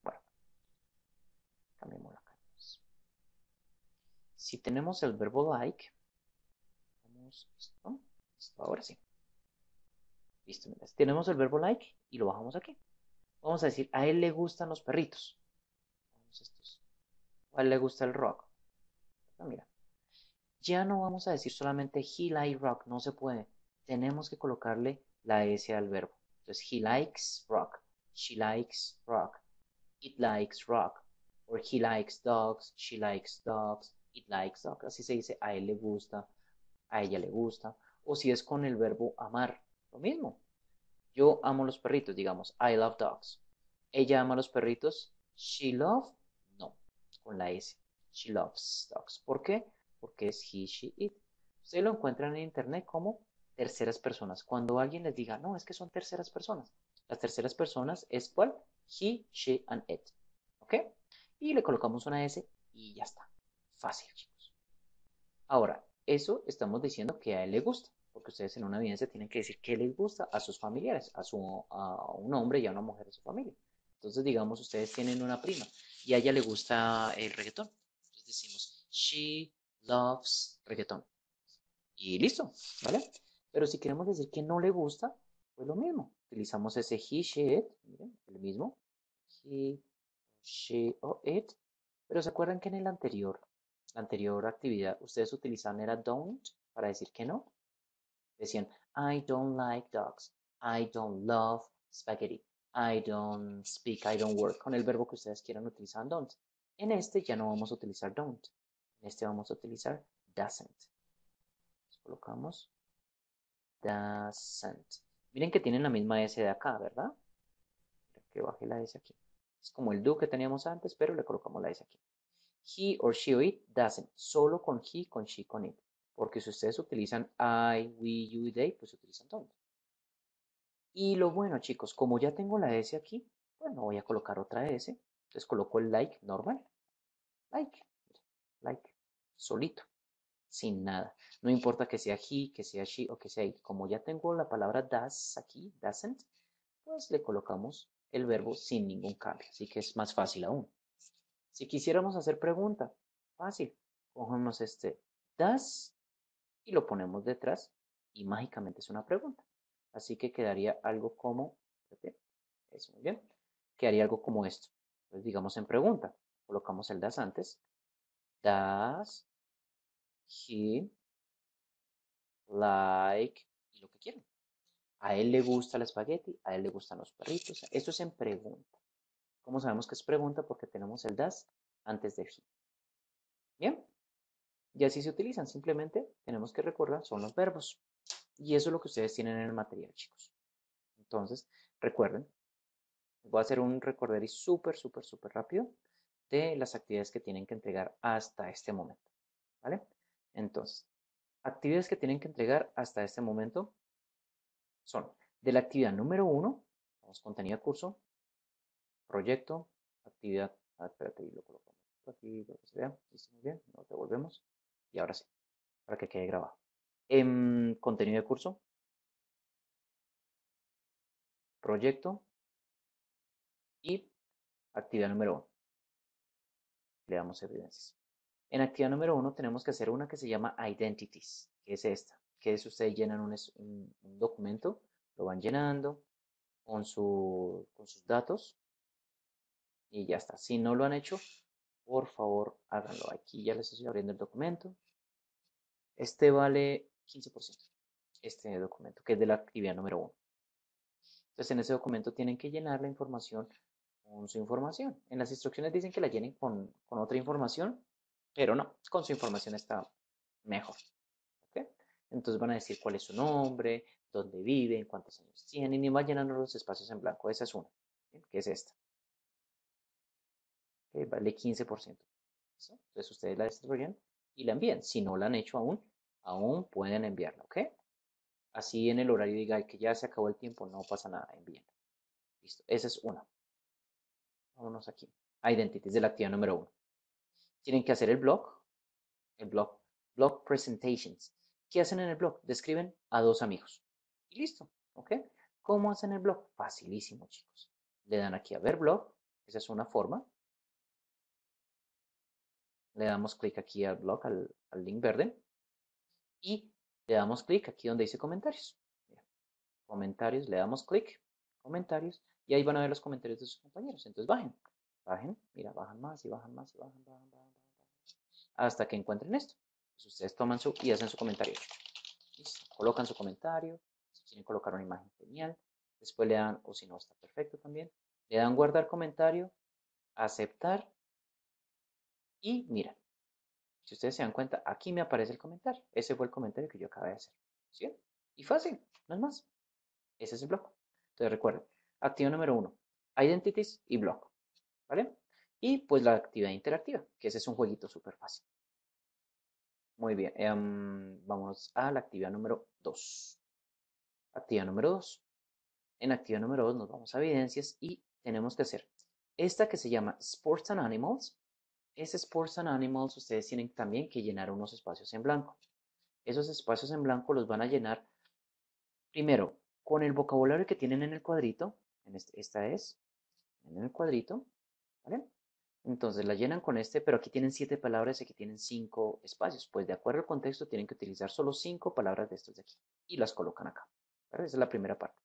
Bueno, cambiamos la Si tenemos el verbo like, vamos, esto, esto. Ahora sí. Listo, mira, tenemos el verbo like y lo bajamos aquí. Vamos a decir, a él le gustan los perritos. Vamos a estos ¿Cuál le gusta el rock. mira, ya no vamos a decir solamente he like rock, no se puede. Tenemos que colocarle la S al verbo. Entonces, he likes rock, she likes rock, it likes rock, or he likes dogs, she likes dogs, it likes dogs. Así se dice, a él le gusta, a ella le gusta. O si es con el verbo amar, lo mismo. Yo amo los perritos, digamos, I love dogs. Ella ama los perritos, she loves con la S. She loves dogs. ¿Por qué? Porque es he, she, it. Ustedes lo encuentran en internet como terceras personas. Cuando alguien les diga, no, es que son terceras personas. Las terceras personas es cuál? He, she, and it. ¿Ok? Y le colocamos una S y ya está. Fácil, chicos. Ahora, eso estamos diciendo que a él le gusta. Porque ustedes en una evidencia tienen que decir qué les gusta a sus familiares, a, su, a un hombre y a una mujer de su familia. Entonces, digamos, ustedes tienen una prima y a ella le gusta el reggaetón. Entonces decimos, she loves reggaetón. Y listo, ¿vale? Pero si queremos decir que no le gusta, pues lo mismo. Utilizamos ese he, she, it, miren, el mismo. He, she o it. Pero se acuerdan que en el anterior, la anterior actividad, ustedes utilizaban era don't para decir que no. Decían, I don't like dogs. I don't love spaghetti. I don't speak, I don't work, con el verbo que ustedes quieran utilizar don't. En este ya no vamos a utilizar don't. En este vamos a utilizar doesn't. colocamos doesn't. Miren que tienen la misma S de acá, ¿verdad? que baje la S aquí. Es como el do que teníamos antes, pero le colocamos la S aquí. He or she or it doesn't. Solo con he, con she, con it. Porque si ustedes utilizan I, we, you, they, pues utilizan don't. Y lo bueno, chicos, como ya tengo la S aquí, bueno, pues voy a colocar otra S. Entonces coloco el like normal. Like, like, solito, sin nada. No importa que sea he, que sea she o que sea it. Como ya tengo la palabra does aquí, doesn't, pues le colocamos el verbo sin ningún cambio. Así que es más fácil aún. Si quisiéramos hacer pregunta, fácil. Cogemos este does y lo ponemos detrás y mágicamente es una pregunta. Así que quedaría algo como, eso muy bien, quedaría algo como esto. Entonces, digamos en pregunta, colocamos el das antes. Das he like y lo que quieran. A él le gusta la espagueti, a él le gustan los perritos. Esto es en pregunta. ¿Cómo sabemos que es pregunta? Porque tenemos el das antes de he. Bien. Y así se utilizan. Simplemente tenemos que recordar, son los verbos. Y eso es lo que ustedes tienen en el material, chicos. Entonces, recuerden, voy a hacer un y súper, súper, súper rápido de las actividades que tienen que entregar hasta este momento. ¿Vale? Entonces, actividades que tienen que entregar hasta este momento son de la actividad número uno, vamos contenido de curso, proyecto, actividad, a ver, espérate, lo colocamos aquí, lo que se vea, bien, nos devolvemos y ahora sí, para que quede grabado en em, contenido de curso, proyecto y actividad número uno. Le damos evidencias. En actividad número uno tenemos que hacer una que se llama identities, que es esta, que es ustedes llenan un, documento, lo van llenando con, con sus datos y ya está. Si no lo han hecho, por favor háganlo. Aquí ya les estoy abriendo el documento. Este vale 15%, este documento, que es de la actividad número 1. Entonces, en ese documento tienen que llenar la información con su información. En las instrucciones dicen que la llenen con, con otra información, pero no, con su información está mejor. Entonces van a decir cuál es su nombre, dónde viven, cuántos años tienen, y van llenando los espacios en blanco. Esa es una, que es esta. Vale 15%. Entonces ustedes la desarrollan y la envían. Si no la han hecho aún, aún pueden enviarlo, ¿ok? Así en el horario diga que ya se acabó el tiempo, no pasa nada, envíen. Listo, esa es una. Vámonos aquí. Ah, identities de la actividad número uno. Tienen que hacer el blog, el blog, blog presentations. ¿Qué hacen en el blog? Describen a dos amigos. Y listo, ¿ok? ¿Cómo hacen el blog? Facilísimo, chicos. Le dan aquí a ver blog, esa es una forma. Le damos clic aquí al blog, al link verde y le damos clic aquí donde dice comentarios. comentarios, le damos clic, comentarios, y ahí van a ver los comentarios de sus compañeros. Entonces bajen, bajen, mira, bajan más y bajan más y bajan, bajan, hasta que encuentren esto. Entonces ustedes toman su y hacen su comentario. Colocan su comentario, si quieren colocar una imagen genial, después le dan, o si no, está perfecto también, le dan guardar comentario, aceptar y mira, si ustedes se dan cuenta, aquí me aparece el comentario. Ese fue el comentario que yo acabé de hacer. ¿Sí? Y fácil, no es más. Ese es el bloco. Entonces recuerden, activo número uno, identities y bloque. ¿Vale? Y pues la actividad interactiva, que ese es un jueguito súper fácil. Muy bien, em, vamos a la actividad número dos. Actividad número dos. En actividad número dos nos vamos a evidencias y tenemos que hacer esta que se llama Sports and Animals, es Sports and Animals ustedes tienen también que llenar unos espacios en blanco. Esos espacios en blanco los van a llenar primero con el vocabulario que tienen en el cuadrito. En esta es, en el cuadrito, ¿vale? Entonces la llenan con este, pero aquí tienen siete palabras y aquí tienen cinco espacios. Pues de acuerdo al contexto tienen que utilizar solo cinco palabras de estos de aquí y las colocan acá. Esa es la primera parte.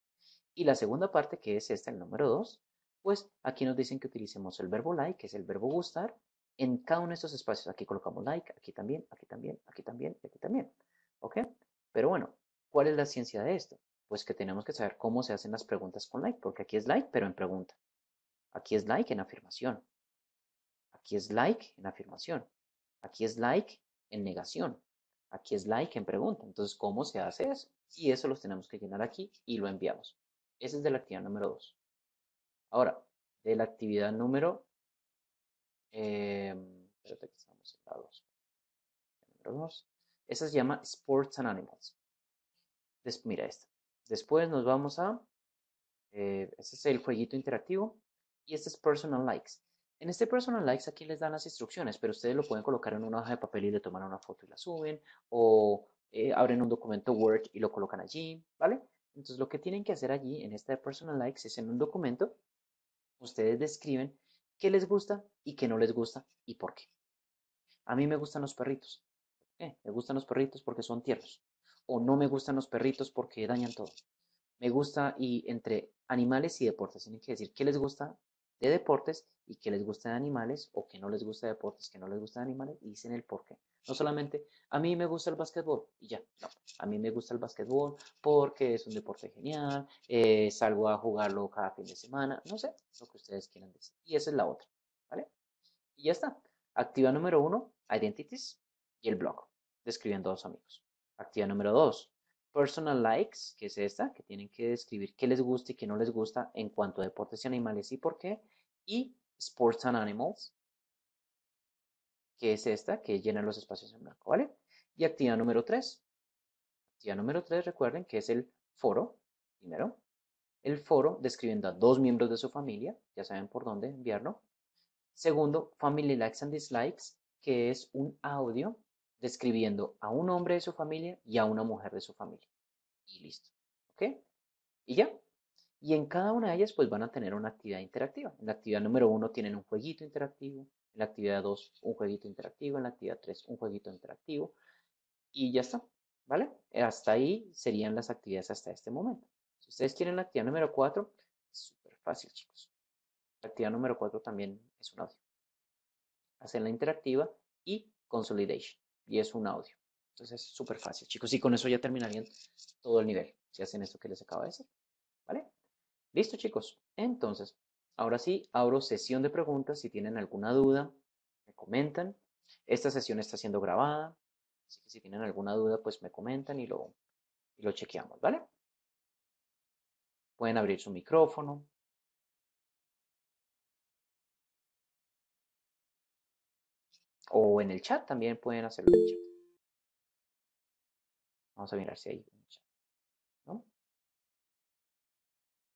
Y la segunda parte, que es esta, el número dos, pues aquí nos dicen que utilicemos el verbo like, que es el verbo gustar, en cada uno de estos espacios. Aquí colocamos like, aquí también, aquí también, aquí también, aquí también. ¿Ok? Pero bueno, ¿cuál es la ciencia de esto? Pues que tenemos que saber cómo se hacen las preguntas con like, porque aquí es like, pero en pregunta. Aquí es like en afirmación. Aquí es like en afirmación. Aquí es like en negación. Aquí es like en pregunta. Entonces, ¿cómo se hace eso? Y eso los tenemos que llenar aquí y lo enviamos. Esa es de la actividad número 2. Ahora, de la actividad número eh, espérate estamos se llama Sports and Animals. mira esta. Después nos vamos a... Eh, este es el jueguito interactivo. Y este es Personal Likes. En este personal likes aquí les dan las instrucciones, pero ustedes lo pueden colocar en una hoja de papel y le toman una foto y la suben, o eh, abren un documento Word y lo colocan allí, ¿vale? Entonces lo que tienen que hacer allí en este personal likes es en un documento, ustedes describen qué les gusta y qué no les gusta y por qué. A mí me gustan los perritos. Eh, me gustan los perritos porque son tiernos. O no me gustan los perritos porque dañan todo. Me gusta y entre animales y deportes tienen que decir qué les gusta deportes y que les de animales o que no les gusta deportes, que no les gustan animales y dicen el por qué. No solamente a mí me gusta el básquetbol y ya, no, a mí me gusta el básquetbol porque es un deporte genial, eh, salgo a jugarlo cada fin de semana, no sé, lo que ustedes quieran decir. Y esa es la otra, ¿vale? Y ya está. Activa número uno, identities y el blog, describiendo a dos amigos. Activa número dos, personal likes, que es esta, que tienen que describir qué les gusta y qué no les gusta en cuanto a deportes y animales y por qué y Sports and Animals, que es esta que llena los espacios en blanco, ¿vale? Y actividad número 3. Actividad número 3, recuerden que es el foro, primero. El foro describiendo a dos miembros de su familia, ya saben por dónde enviarlo. Segundo, Family Likes and Dislikes, que es un audio describiendo a un hombre de su familia y a una mujer de su familia. Y listo. ¿Ok? Y ya, y en cada una de ellas pues van a tener una actividad interactiva. En la actividad número uno tienen un jueguito interactivo, en la actividad dos, un jueguito interactivo, en la actividad tres, un jueguito interactivo y ya está, ¿vale? Hasta ahí serían las actividades hasta este momento. Si ustedes quieren la actividad número cuatro, es súper fácil, chicos. La actividad número cuatro también es un audio. Hacen la interactiva y consolidation, y es un audio. Entonces es súper fácil, chicos, y con eso ya terminarían todo el nivel, si hacen esto que les acabo de decir, ¿vale? Listo chicos, entonces, ahora sí, abro sesión de preguntas. Si tienen alguna duda, me comentan. Esta sesión está siendo grabada, así que si tienen alguna duda, pues me comentan y lo, y lo chequeamos, ¿vale? Pueden abrir su micrófono, o en el chat también pueden hacerlo en chat. Vamos a mirar si hay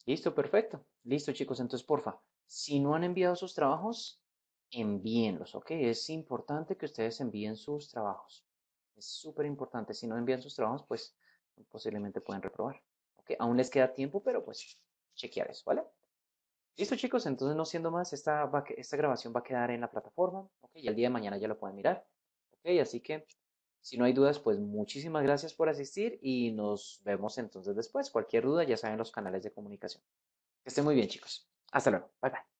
Listo, perfecto. Listo, chicos. Entonces, porfa, si no han enviado sus trabajos, envíenlos, ¿ok? Es importante que ustedes envíen sus trabajos. Es súper importante. Si no envían sus trabajos, pues posiblemente pueden reprobar. ¿Ok? Aún les queda tiempo, pero pues chequear eso, ¿vale? Listo, chicos. Entonces, no siendo más, esta, grabación va a quedar en la plataforma, ¿ok? Y el día de mañana ya lo pueden mirar, ¿ok? Así que si no hay dudas, pues muchísimas gracias por asistir y nos vemos entonces después. Cualquier duda, ya saben los canales de comunicación. Que estén muy bien, chicos. Hasta luego. Bye bye.